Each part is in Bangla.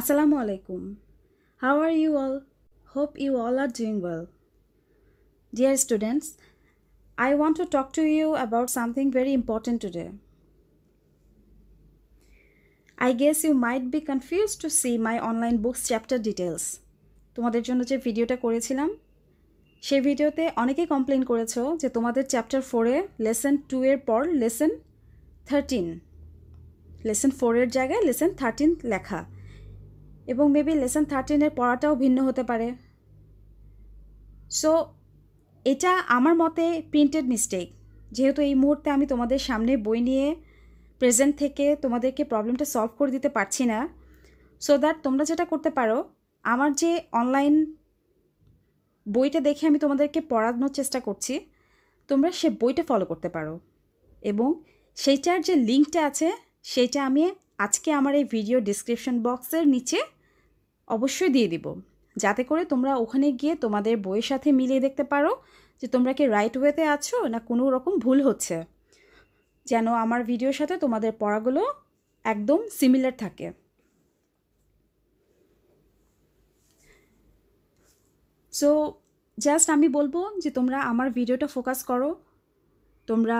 আসসালামু আলাইকুম how are you all hope you all are doing well dear students I want to talk to you about something very important today I guess you might be confuse to see my online books chapter details তোমাদের জন্য যে ভিডিওটা করেছিলাম সেই ভিডিওতে অনেকেই কমপ্লেন করেছো যে তোমাদের চ্যাপ্টার ফোরে লেসেন টু এর পর লেসেন থার্টিন লেসেন ফোরের জায়গায় লেসন থার্টিন লেখা এবং মেবি লেসন থার্টিনের পড়াটাও ভিন্ন হতে পারে সো এটা আমার মতে প্রিন্টেড মিস্টেক যেহেতু এই মুহূর্তে আমি তোমাদের সামনে বই নিয়ে প্রেজেন্ট থেকে তোমাদেরকে প্রবলেমটা সলভ করে দিতে পারছি না সো দ্যাট তোমরা যেটা করতে পারো আমার যে অনলাইন বইটা দেখে আমি তোমাদেরকে পড়ানোর চেষ্টা করছি তোমরা সে বইটা ফলো করতে পারো এবং সেইটার যে লিঙ্কটা আছে সেইটা আমি আজকে আমার এই ভিডিও ডিসক্রিপশন বক্সের নিচে অবশ্যই দিয়ে দিব যাতে করে তোমরা ওখানে গিয়ে তোমাদের বইয়ের সাথে মিলিয়ে দেখতে পারো যে তোমরা কি রাইট ওয়েতে আছো না কোনো রকম ভুল হচ্ছে যেন আমার ভিডিওর সাথে তোমাদের পড়াগুলো একদম সিমিলার থাকে সো জাস্ট আমি বলবো যে তোমরা আমার ভিডিওটা ফোকাস করো তোমরা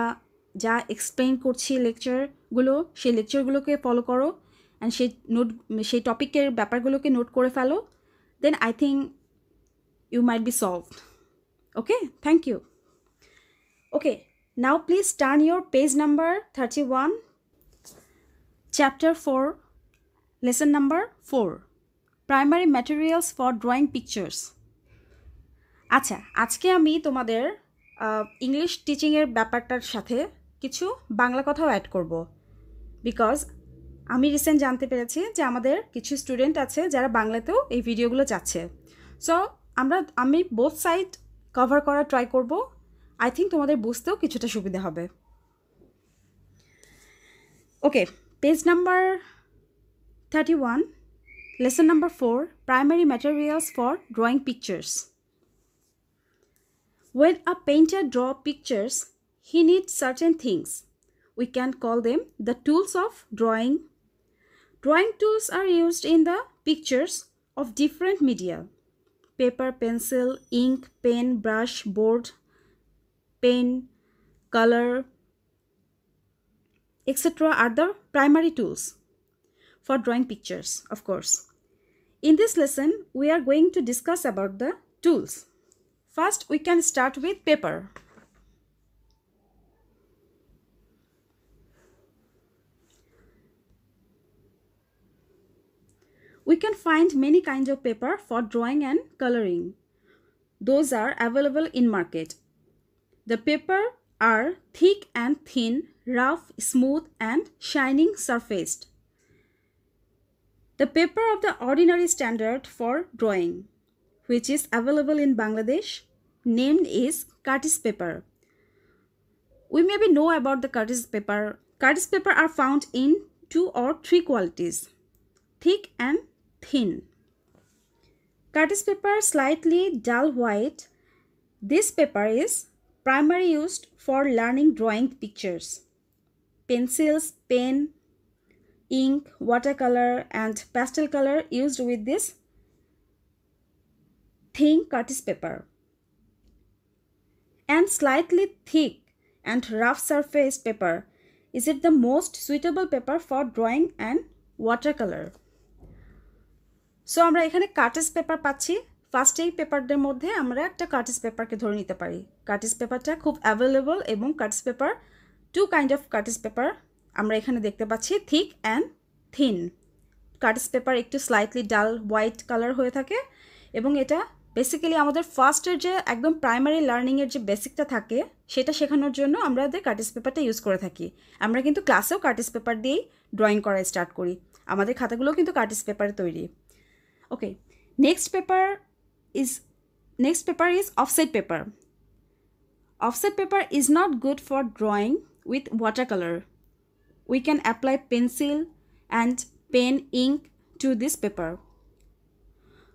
যা এক্সপ্লেন করছি লেকচারগুলো সেই লেকচারগুলোকে ফলো করো অ্যান্ড সেই নোট সেই টপিকের ব্যাপারগুলোকে নোট করে ফেলো then I think you might be solve okay thank you okay now please turn your page number thirty one chapter four lesson number four primary materials for drawing pictures আচ্ছা আজকে আমি তোমাদের ইংলিশ টিচিংয়ের ব্যাপারটার সাথে কিছু বাংলা কথাও অ্যাড করব বিকজ আমি রিসেন্ট জানতে পেরেছি যে আমাদের কিছু স্টুডেন্ট আছে যারা বাংলাতেও এই ভিডিওগুলো চাচ্ছে সো আমরা আমি বোথ সাইড কভার করা ট্রাই করব আই থিঙ্ক তোমাদের বুঝতেও কিছুটা সুবিধা হবে okay page number thirty one lesson number four primary materials for drawing pictures when a painter draw pictures he needs certain things. We can call them the tools of drawing. Drawing tools are used in the pictures of different media. Paper, pencil, ink, pen, brush, board, pen, color, etc. are the primary tools for drawing pictures, of course. In this lesson, we are going to discuss about the tools. First, we can start with paper. We can find many kinds of paper for drawing and coloring. Those are available in market. The paper are thick and thin, rough, smooth and shining surfaced. The paper of the ordinary standard for drawing, which is available in Bangladesh, named is Curtis paper. We maybe know about the Curtis paper. Curtis paper are found in two or three qualities, thick and thin. Curtis paper slightly dull white. This paper is primarily used for learning drawing pictures. Pencils, pen, ink, watercolor and pastel color used with this thin Curtis paper. And slightly thick and rough surface paper. Is it the most suitable paper for drawing and watercolor? So আমরা এখানে কার্টেজ পেপার পাচ্ছি ফার্স্ট এই পেপারদের মধ্যে আমরা একটা কার্টেজ পেপারকে ধরে নিতে পারি কার্টেজ পেপারটা খুব অ্যাভেলেবল এবং cartridge paper two kind of cartridge paper আমরা এখানে দেখতে পাচ্ছি thick and thin cartridge paper একটু স্লাইটলি ডাল হোয়াইট কালার হয়ে থাকে এবং এটা বেসিক্যালি আমাদের ফার্স্টের যে একদম প্রাইমারি লার্নিংয়ের যে বেসিকটা থাকে সেটা শেখানোর জন্য আমাদের কার্টিস পেপারটা ইউজ করে থাকি আমরা কিন্তু ক্লাসেও কার্টিস পেপার দিয়েই ড্রয়িং করা স্টার্ট করি আমাদের খাতাগুলোও কিন্তু কার্টিস পেপারে তৈরি okay next paper is next paper is offset paper offset paper is not good for drawing with watercolor we can apply pencil and pen ink to this paper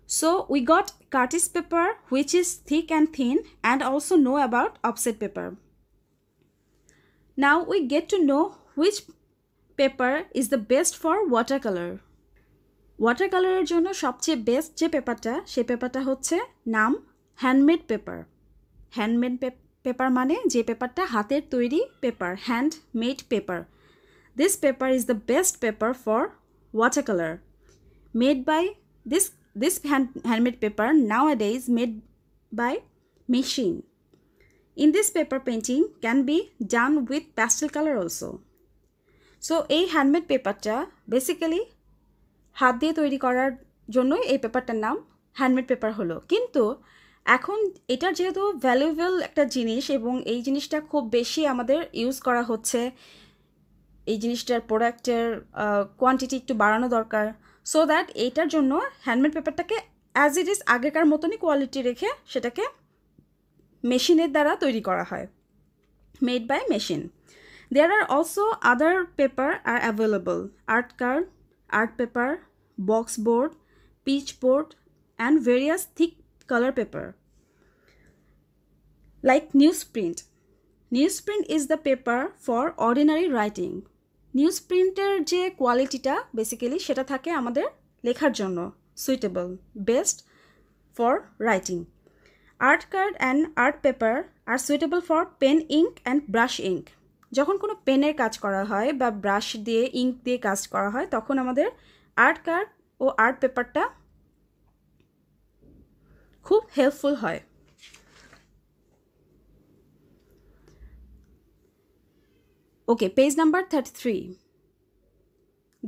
so we got Curtis paper which is thick and thin and also know about offset paper. Now we get to know which paper is the best for watercolor. ওয়াটার কালারের জন্য সবচেয়ে বেস্ট যে পেপারটা সে পেপারটা হচ্ছে নাম হ্যান্ডমেড পেপার হ্যান্ডমেড পেপার মানে যে পেপারটা হাতের তৈরি paper handmade paper this paper is the best paper for water colour made by this this hand handmade paper now a day made by machine in this paper painting can be done with pastel colour also so এই হ্যান্ডমেড পেপারটা বেসিক্যালি হাত দিয়ে তৈরি করার জন্য এই পেপারটার নাম হ্যান্ডমেড পেপার হলো কিন্তু এখন এটার যেহেতু ভ্যালুয়েবল একটা জিনিস এবং এই জিনিসটা খুব বেশি আমাদের ইউজ করা হচ্ছে এই জিনিসটার প্রোডাক্টের কোয়ান্টিটি একটু বাড়ানো দরকার সো দ্যাট এইটার জন্য হ্যান্ডমেড পেপারটাকে অ্যাজ ইট ইজ আগেকার মতনই কোয়ালিটি রেখে সেটাকে মেশিনের দ্বারা তৈরি করা হয় made by machine there are also other paper are available art card art paper box board, pitch board and various thick color paper. Like newsprint. Newsprint is the paper for ordinary writing নিউজপ্রিন্টের যে কোয়ালিটিটা বেসিক্যালি সেটা থাকে আমাদের লেখার জন্য suitable best for writing art card and art paper are suitable for pen ink and brush ink যখন কোনো পেনের কাজ করা হয় বা ব্রাশ দিয়ে ইঙ্ক দিয়ে কাজ করা হয় তখন আমাদের আর্ট কার্ড ও আর্ট পেপারটা খুব হেল্পফুল হয় Okay, page number 33.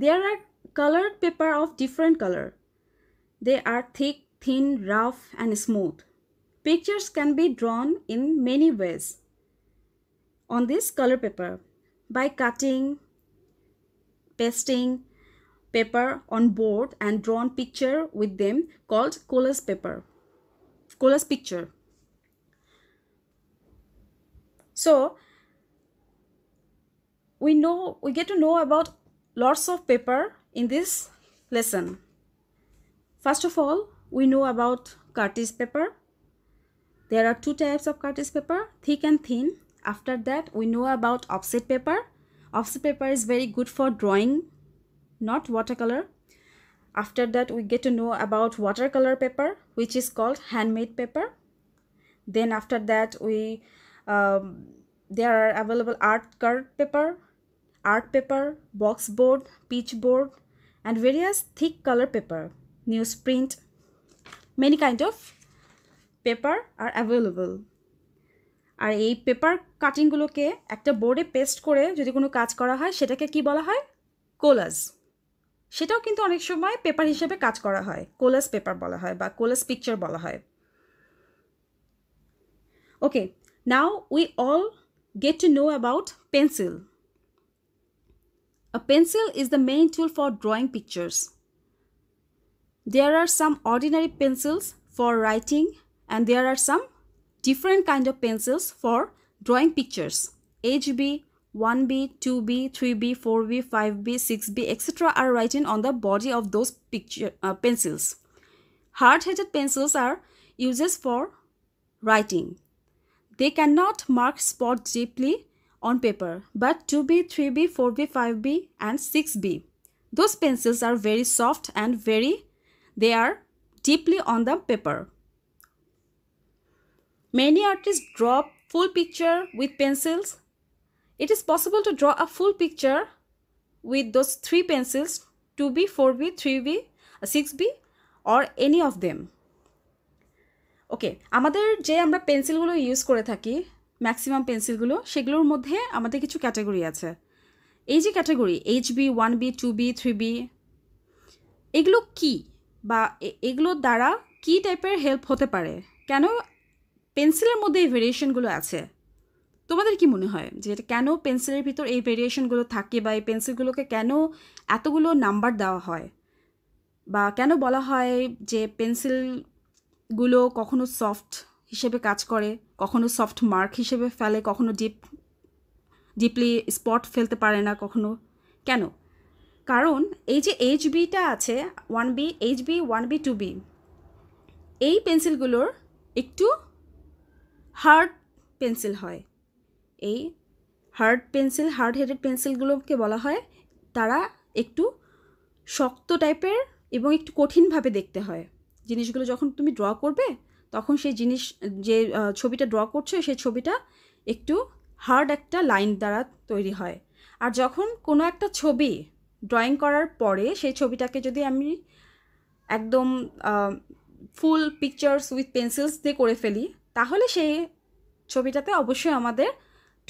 There are colored paper of different color. They are thick, thin, rough and smooth. Pictures can be drawn in many ways on this color paper by cutting, pasting paper on board and drawn picture with them called Colas paper collage picture so we know we get to know about lots of paper in this lesson first of all we know about Curtis paper there are two types of Curtis paper thick and thin after that we know about offset paper offset paper is very good for drawing not watercolor. After that, we get to know about watercolor paper, which is called handmade paper. Then after that, we um, there are available art card paper, art paper, box board, peach board, and various thick color paper, newsprint, many kind of paper are available আর এই পেপার কাটিংগুলোকে একটা বোর্ডে পেস্ট করে যদি কোনো কাজ করা হয় সেটাকে কি বলা হয় কোলাজ সেটাও কিন্তু অনেক সময় পেপার হিসেবে কাজ করা হয় কোলাস পেপার বলা হয় বা কোলাস পিকচার বলা হয় okay now we all get to know about pencil a pencil is the main tool for drawing pictures there are some ordinary pencils for writing and there are some different kind of pencils for drawing pictures H B 1b 2b 3b 4b 5b 6b etc are written on the body of those picture uh, pencils hard-headed pencils are used for writing they cannot mark spots deeply on paper but 2b 3b 4b 5b and 6b those pencils are very soft and very they are deeply on the paper many artists draw full picture with pencils It is possible to draw a full picture with those three pencils 2B, 4B, 3B, 6B or any of them. Okay আমাদের যে আমরা পেন্সিলগুলো ইউজ করে থাকি ম্যাক্সিমাম পেন্সিলগুলো সেগুলোর মধ্যে আমাদের কিছু ক্যাটাগরি আছে এই যে category H B one B two B three B এগুলো কী বা এগুলোর দ্বারা কী টাইপের হেল্প হতে পারে কেন পেন্সিলের মধ্যে এই ভেরিয়েশনগুলো আছে তোমাদের কি মনে হয় যে এটা কেন পেন্সিলের ভিতর এই ভেরিয়েশনগুলো থাকে বা এই পেন্সিলগুলোকে কেন এতগুলো নাম্বার দেওয়া হয় বা কেন বলা হয় যে পেন্সিলগুলো কখনো সফট হিসেবে কাজ করে কখনো সফট মার্ক হিসেবে ফেলে কখনো ডিপ ডিপলি স্পট ফেলতে পারে না কখনো কেন কারণ এই যে এইচ বিটা আছে one B H B one B two B এই পেন্সিলগুলোর একটু হার্ড পেন্সিল হয় এই হার্ড পেন্সিল হার্ড হেডেড পেন্সিলগুলোকে বলা হয় তারা একটু শক্ত টাইপের এবং একটু কঠিনভাবে দেখতে হয় জিনিসগুলো যখন তুমি ড্র করবে তখন সেই জিনিস যে ছবিটা ড্র করছো সেই ছবিটা একটু হার্ড একটা লাইন দ্বারা তৈরি হয় আর যখন কোনো একটা ছবি ড্রয়িং করার পরে সেই ছবিটাকে যদি আমি একদম ফুল পিকচার্স উইথ পেন্সিলস দিয়ে করে ফেলি তাহলে সেই ছবিটাতে অবশ্যই আমাদের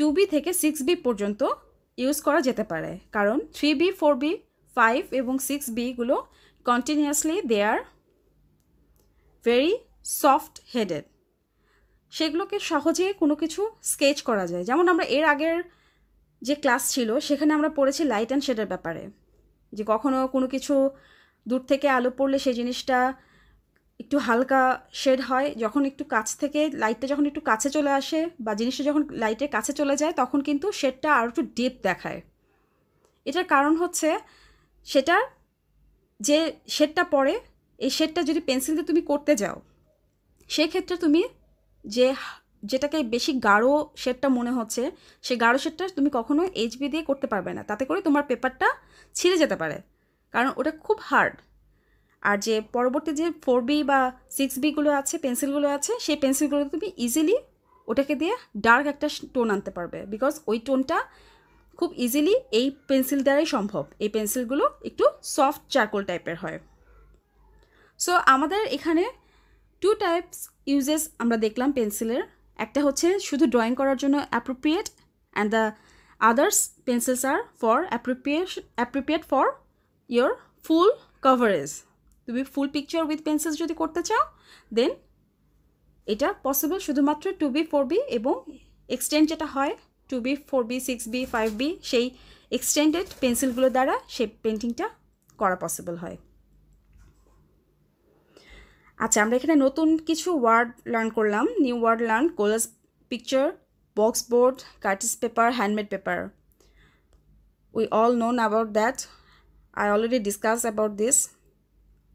টু বি থেকে সিক্স বি পর্যন্ত ইউজ করা যেতে পারে কারণ three B four B five এবং সিক্স বিগুলো continuously they are very soft headed সেগুলোকে সহজে কোনো কিছু স্কেচ করা যায় যেমন আমরা এর আগের যে ক্লাস ছিল সেখানে আমরা পড়েছি লাইট অ্যান্ড শেডের ব্যাপারে যে কখনো কোনো কিছু দূর থেকে আলো পড়লে সেই জিনিসটা একটু হালকা শেড হয় যখন একটু কাছ থেকে লাইটটা যখন একটু কাছে চলে আসে বা জিনিসটা যখন লাইটের কাছে চলে যায় তখন কিন্তু শেডটা আরও একটু ডিপ দেখায় এটার কারণ হচ্ছে সেটা যে শেডটা পড়ে এই শেডটা যদি পেন্সিল দিয়ে তুমি করতে যাও সেক্ষেত্রে তুমি যে যেটাকে বেশি গাঢ় শেডটা মনে হচ্ছে সেই গাঢ় শেডটা তুমি কখনো এইচবি দিয়ে করতে পারবে না তাতে করে তোমার পেপারটা ছিঁড়ে যেতে পারে কারণ ওটা খুব হার্ড আর যে পরবর্তী যে ফোর বি বা সিক্স বিগুলো আছে পেন্সিলগুলো আছে সেই পেন্সিলগুলো তুমি ইজিলি ওটাকে দিয়ে ডার্ক একটা টোন আনতে পারবে বিকজ ওই টোনটা খুব ইজিলি এই পেন্সিল দ্বারাই সম্ভব এই পেন্সিলগুলো একটু সফট চারকোল টাইপের হয় সো আমাদের এখানে টু টাইপস ইউজেস আমরা দেখলাম পেন্সিলের একটা হচ্ছে শুধু ড্রয়িং করার জন্য appropriate and the others pencils are for appropriate appropriate for your full coverage তুমি ফুল পিকচার উইথ পেন্সিল যদি করতে চাও দেন এটা পসিবল শুধুমাত্র টু বি ফোর বি এবং এক্সটেন্ড যেটা হয় two B four B six B five B সেই এক্সটেন্ডেড পেন্সিলগুলো দ্বারা সেই পেন্টিংটা করা পসিবল হয় আচ্ছা আমরা এখানে নতুন কিছু ওয়ার্ড লার্ন করলাম new word learn collage picture box board cartridge paper handmade paper we all known about that I already discuss about this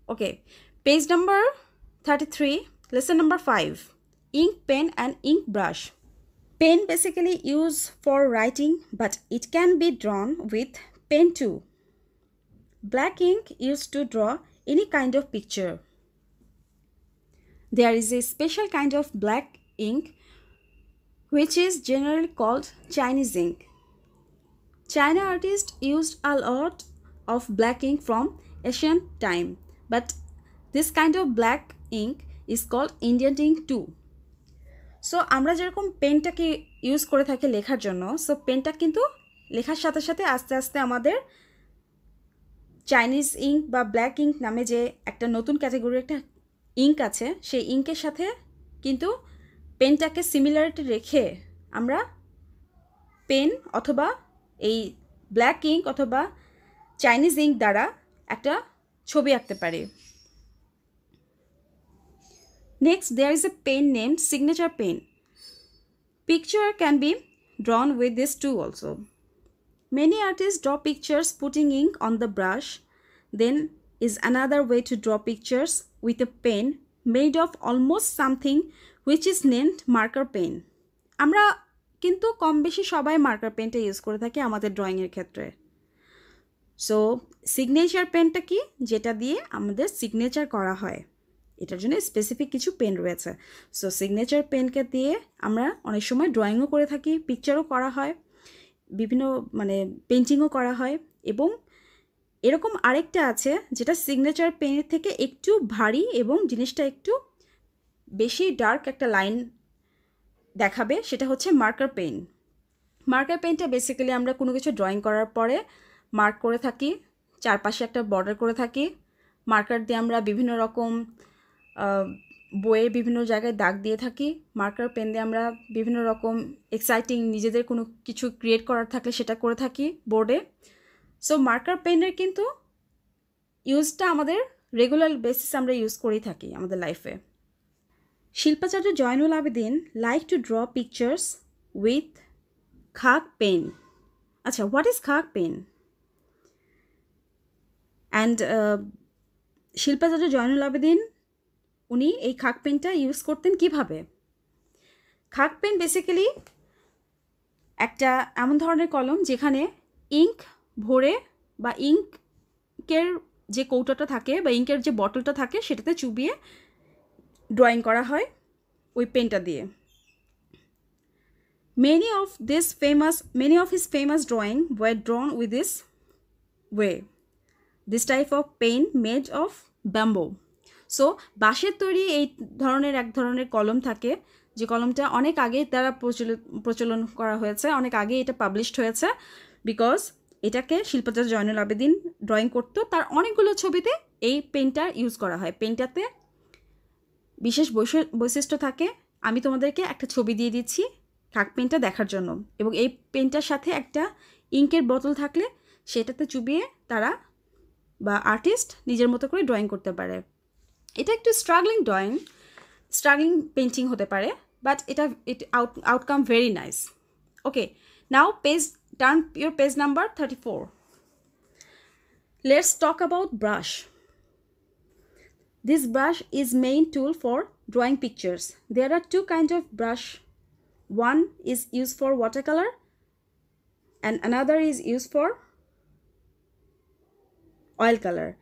okay page number 33 lesson number 5 ink pen and ink brush pen basically used for writing but it can be drawn with pen too black ink used to draw any kind of picture there is a special kind of black ink which is generally called Chinese ink. China artists used a lot of black ink from ancient time. But this kind of black ink is called Indian ink too. So আমরা যেরকম পেনটাকে ইউজ করে থাকি লেখার জন্য সো পেনটা কিন্তু লেখার সাথে সাথে আস্তে আস্তে আমাদের চাইনিজ ইঙ্ক বা ব্ল্যাক ইঙ্ক নামে যে একটা নতুন ক্যাটেগরির একটা ইঙ্ক আছে সেই ইঙ্কের সাথে কিন্তু পেনটাকে সিমিলারিটি রেখে আমরা পেন অথবা এই ব্ল্যাক ইঙ্ক অথবা চাইনিজ ইঙ্ক দ্বারা একটা ছবি আঁকতে পারে next there is a pen name signature pen picture can be drawn with this too also many artist draw pictures putting ink on the brush then is another way to draw pictures with a pen made of almost something which is named marker pen আমরা কিন্তু কম বেশি সবাই মার্কার পেনটা ইউজ করে থাকি আমাদের ড্রয়িংয়ের ক্ষেত্রে সো সিগনেচার পেনটা কি যেটা দিয়ে আমাদের সিগনেচার করা হয় এটার জন্য স্পেসিফিক কিছু পেন রয়েছে সো সিগনেচার পেনকে দিয়ে আমরা অনেক সময় ড্রয়িংও করে থাকি পিকচারও করা হয় বিভিন্ন মানে পেন্টিংও করা হয় এবং এরকম আরেকটা আছে যেটা সিগনেচার পেনের থেকে একটু ভারী এবং জিনিসটা একটু বেশি ডার্ক একটা লাইন দেখাবে সেটা হচ্ছে মার্কার পেন মার্কার পেনটা বেসিক্যালি আমরা কোনো কিছু ড্রয়িং করার পরে মার্ক করে থাকি চারপাশে একটা বর্ডার করে থাকি মার্কার দিয়ে আমরা বিভিন্ন রকম বইয়ের বিভিন্ন জায়গায় দাগ দিয়ে থাকি মার্কার পেন দিয়ে আমরা বিভিন্ন রকম এক্সাইটিং নিজেদের কোনো কিছু ক্রিয়েট করার থাকলে সেটা করে থাকি বোর্ডে সো মার্কার পেনের কিন্তু ইউজটা আমাদের রেগুলার বেসিস আমরা ইউজ করেই থাকি আমাদের লাইফে Shilpacharya Zainul Abedin like to draw pictures with খাক পেন আচ্ছা হোয়াট ইজ খাক পেন অ্যান্ড শিল্পাচার্য জয়নুল আবেদিন উনি এই খাক পেনটা ইউজ করতেন কিভাবে খাক পেন বেসিক্যালি একটা এমন ধরনের কলম যেখানে ইঙ্ক ভরে বা ইঙ্কের যে কৌটাটা থাকে বা ইঙ্কের যে বটলটা থাকে সেটাতে চুবিয়ে ড্রয়িং করা হয় ওই পেনটা দিয়ে many of this famous many of his famous drawing were drawn with this way this type of pen made of bamboo so বাঁশের তৈরি এই ধরনের এক ধরনের কলম থাকে যে কলমটা অনেক আগেই তারা প্রচলন করা হয়েছে অনেক আগে এটা পাবলিশড হয়েছে বিকজ এটাকে শিল্পচার জয়নুল আবেদিন ড্রয়িং করতো তার অনেকগুলো ছবিতে এই পেনটার ইউজ করা হয় পেনটাতে বিশেষ বৈশিষ্ট্য থাকে আমি তোমাদেরকে একটা ছবি দিয়ে দিচ্ছি কাক পেনটা দেখার জন্য এবং এই পেনটার সাথে একটা ইঙ্কের বোতল থাকলে সেটাতে চুবিয়ে তারা বা আর্টিস্ট নিজের মতো করে ড্রয়িং করতে পারে এটা একটু স্ট্রাগলিং ড্রয়িং স্ট্রাগলিং পেন্টিং হতে পারে বাট এটা it out outcome very nice okay now page turn your page number thirty four let's talk about brush brush is main tool for for pictures pictures. Are two kind of brush one is use for for colour and another is use for oil color.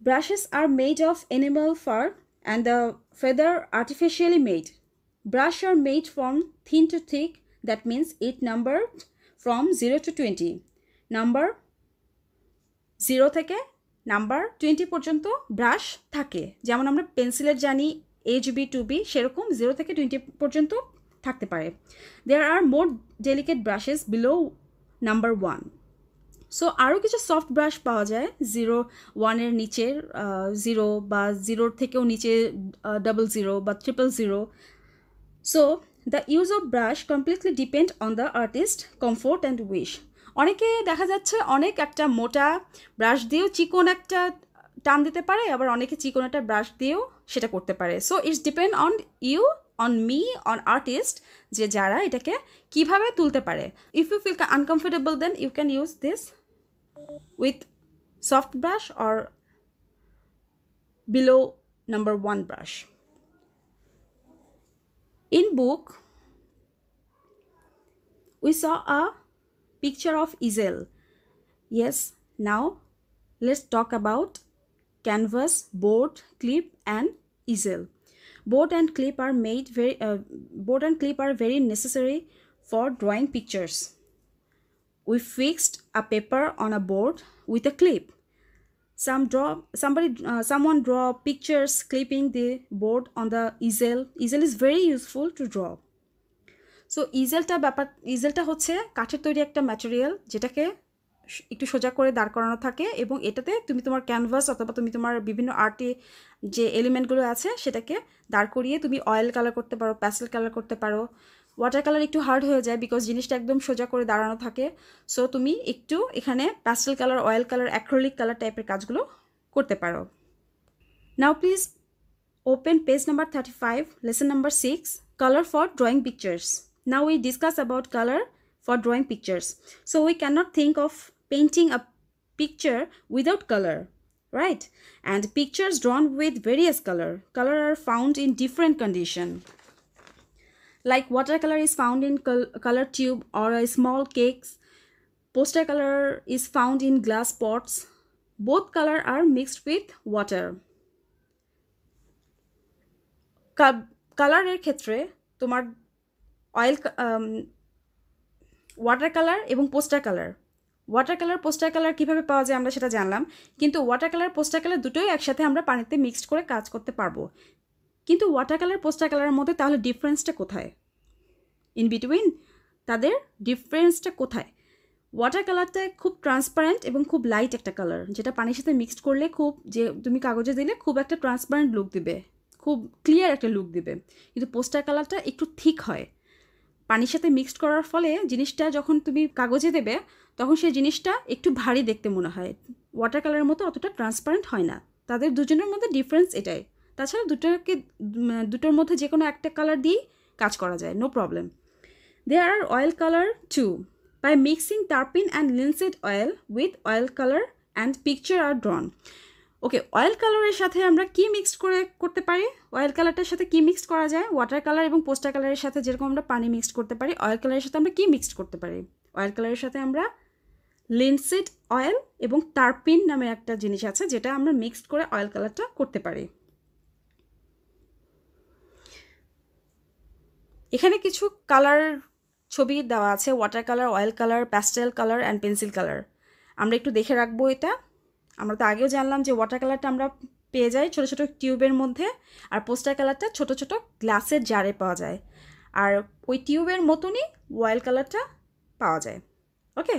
Brushes are made of animal fur and the feather artificially made. Brush are made from thin to thick, that means it number from 0 to 20. Number 0 থেকে number 20 পর্যন্ত brush থাকে যেমন আমরা পেন্সিলের জানি এইচ বি টু বি সেরকম জিরো থেকে টোয়েন্টি পর্যন্ত থাকতে পারে there are more delicate brushes below number one so আরও কিছু সফট ব্রাশ পাওয়া যায় জিরো ওয়ানের নিচের জিরো বা জিরোর থেকেও নিচে ডাবল জিরো বা triple zero so the use of brush completely depend on the artist comfort and wish অনেকে দেখা যাচ্ছে অনেক একটা মোটা ব্রাশ দিয়েও চিকন একটা টান দিতে পারে আবার অনেকে চিকন একটা ব্রাশ দিয়েও সেটা করতে পারে so it's depend on you on me on artist যে যারা এটাকে কিভাবে তুলতে পারে if you feel uncomfortable then you can use this with soft brush or below number one brush. In book, we saw a picture of easel. Yes, now let's talk about canvas, board, clip and easel. Board and clip are made very uh, board and clip are very necessary for drawing pictures. We fixed a paper on a board with a clip. Some draw, somebody, uh, someone draw pictures clipping the board on the easel. Easel is very useful to draw. So ইজেলটা ব্যাপার ইজেলটা হচ্ছে কাঠের তৈরি একটা ম্যাটেরিয়াল যেটাকে একটু সোজা করে দাঁড় করানো থাকে এবং এটাতে তুমি তোমার ক্যানভাস অথবা তুমি তোমার বিভিন্ন আর্টে যে এলিমেন্টগুলো আছে সেটাকে দাঁড় করিয়ে তুমি অয়েল কালার করতে পারো প্যাসেল কালার করতে পারো ওয়াটার কালার একটু হার্ড হয়ে যায় বিকজ জিনিসটা একদম সোজা করে দাঁড়ানো থাকে সো তুমি একটু এখানে pastel colour oil colour acrylic colour টাইপের কাজগুলো করতে পারো now please open page number thirty five lesson number six colour for drawing pictures now we discuss about colour for drawing pictures so we can not think of painting a picture without colour right and pictures drawn with various colour colour are found in different condition like watercolor is found in col color tube or a small cakes poster color is found in glass pots both color are mixed with water কালারের ক্ষেত্রে তোমার অয়েল ওয়াটার কালার এবং poster colour water colour poster colour কীভাবে পাওয়া যায় আমরা সেটা জানলাম কিন্তু ওয়াটার কালার পোস্টার কালার দুটোই একসাথে আমরা পানিতে মিক্সড করে কাজ করতে পারবো কিন্তু ওয়াটার কালার পোস্টার কালারের মধ্যে তাহলে ডিফারেন্সটা কোথায় ইন বিটুইন তাদের ডিফারেন্সটা কোথায় ওয়াটার কালারটা খুব ট্রান্সপারেন্ট এবং খুব লাইট একটা কালার যেটা পানির সাথে মিক্সড করলে খুব যে তুমি কাগজে দিলে খুব একটা ট্রান্সপারেন্ট লুক দিবে খুব ক্লিয়ার একটা লুক দিবে কিন্তু পোস্টার কালারটা একটু থিক হয় পানির সাথে মিক্সড করার ফলে জিনিসটা যখন তুমি কাগজে দেবে তখন সেই জিনিসটা একটু ভারী দেখতে মনে হয় ওয়াটার কালারের মতো অতটা ট্রান্সপারেন্ট হয় না তাদের দুজনের মধ্যে ডিফারেন্স এটাই তাছাড়া দুটোকে দুটোর মধ্যে যে কোনো একটা কালার দিয়েই কাজ করা যায় no problem there are oil colour to by mixing turpin and linseed oil with oil colour and picture are drawn okay oil কালারের সাথে আমরা কি মিক্সড করে করতে পারি অয়েল কালারটার সাথে কি মিক্সড করা যায় ওয়াটার কালার এবং পোস্টার কালারের সাথে যেরকম আমরা পানি মিক্সড করতে পারি অয়েল কালারের সাথে আমরা কি মিক্সড করতে পারি অয়েল কালারের সাথে আমরা লিনসেড অয়েল এবং তারপিন নামে একটা জিনিস আছে যেটা আমরা মিক্সড করে অয়েল কালারটা করতে পারি এখানে কিছু কালার ছবি দেওয়া আছে water colour oil colour pastel colour and pencil colour আমরা একটু দেখে রাখবো এটা আমরা তো আগেও জানলাম যে ওয়াটার কালারটা আমরা পেয়ে যাই ছোটো ছোটো টিউবের মধ্যে আর পোস্টার কালারটা ছোট ছোট গ্লাসের জারে পাওয়া যায় আর ওই টিউবের মতনই অয়েল কালারটা পাওয়া যায় okay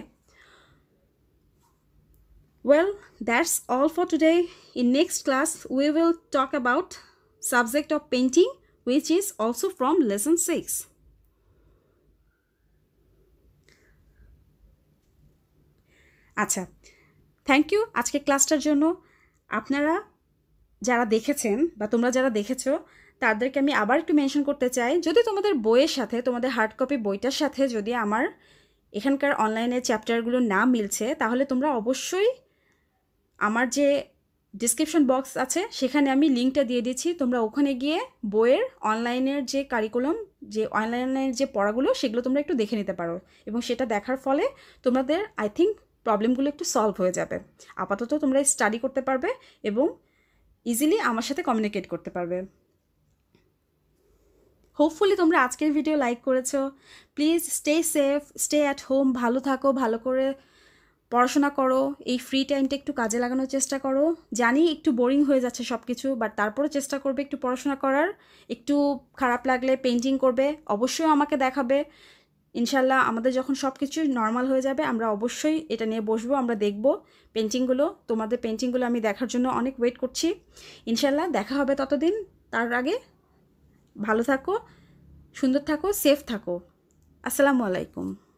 well that's all for today in next class we will talk about subject of painting which is also from lesson 6. আচ্ছা থ্যাংক ইউ আজকে ক্লাসটার জন্য আপনারা যারা দেখেছেন বা তোমরা যারা দেখেছো তাদেরকে আমি আবার একটু মেনশন করতে চাই যদি তোমাদের বইয়ের সাথে তোমাদের হার্ড কপি বইটার সাথে যদি আমার এখানকার অনলাইনে চ্যাপ্টারগুলো না মিলছে তাহলে তোমরা অবশ্যই আমার যে ডিসক্রিপশন বক্স আছে সেখানে আমি লিঙ্কটা দিয়ে দিচ্ছি তোমরা ওখানে গিয়ে বইয়ের অনলাইনের যে কারিকুলাম যে অনলাইনের যে পড়াগুলো সেগুলো তোমরা একটু দেখে নিতে পারো এবং সেটা দেখার ফলে তোমাদের আই থিঙ্ক প্রবলেমগুলো একটু সলভ হয়ে যাবে আপাতত তোমরা স্টাডি করতে পারবে এবং ইজিলি আমার সাথে কমিউনিকেট করতে পারবে হোপফুলি তোমরা আজকের ভিডিও লাইক করেছো please stay safe stay at home ভালো থাকো ভালো করে পড়াশোনা করো এই ফ্রি টাইমটা একটু কাজে লাগানোর চেষ্টা করো জানি একটু বোরিং হয়ে যাচ্ছে সব কিছু বাট তারপরও চেষ্টা করবে একটু পড়াশোনা করার একটু খারাপ লাগলে পেন্টিং করবে অবশ্যই আমাকে দেখাবে ইনশাল্লাহ আমাদের যখন সব কিছু নর্মাল হয়ে যাবে আমরা অবশ্যই এটা নিয়ে বসবো আমরা দেখব পেন্টিংগুলো তোমাদের পেন্টিংগুলো আমি দেখার জন্য অনেক ওয়েট করছি ইনশাল্লাহ দেখা হবে ততদিন তার আগে ভালো থাকো সুন্দর থাকো সেফ থাকো আসসালামু আলাইকুম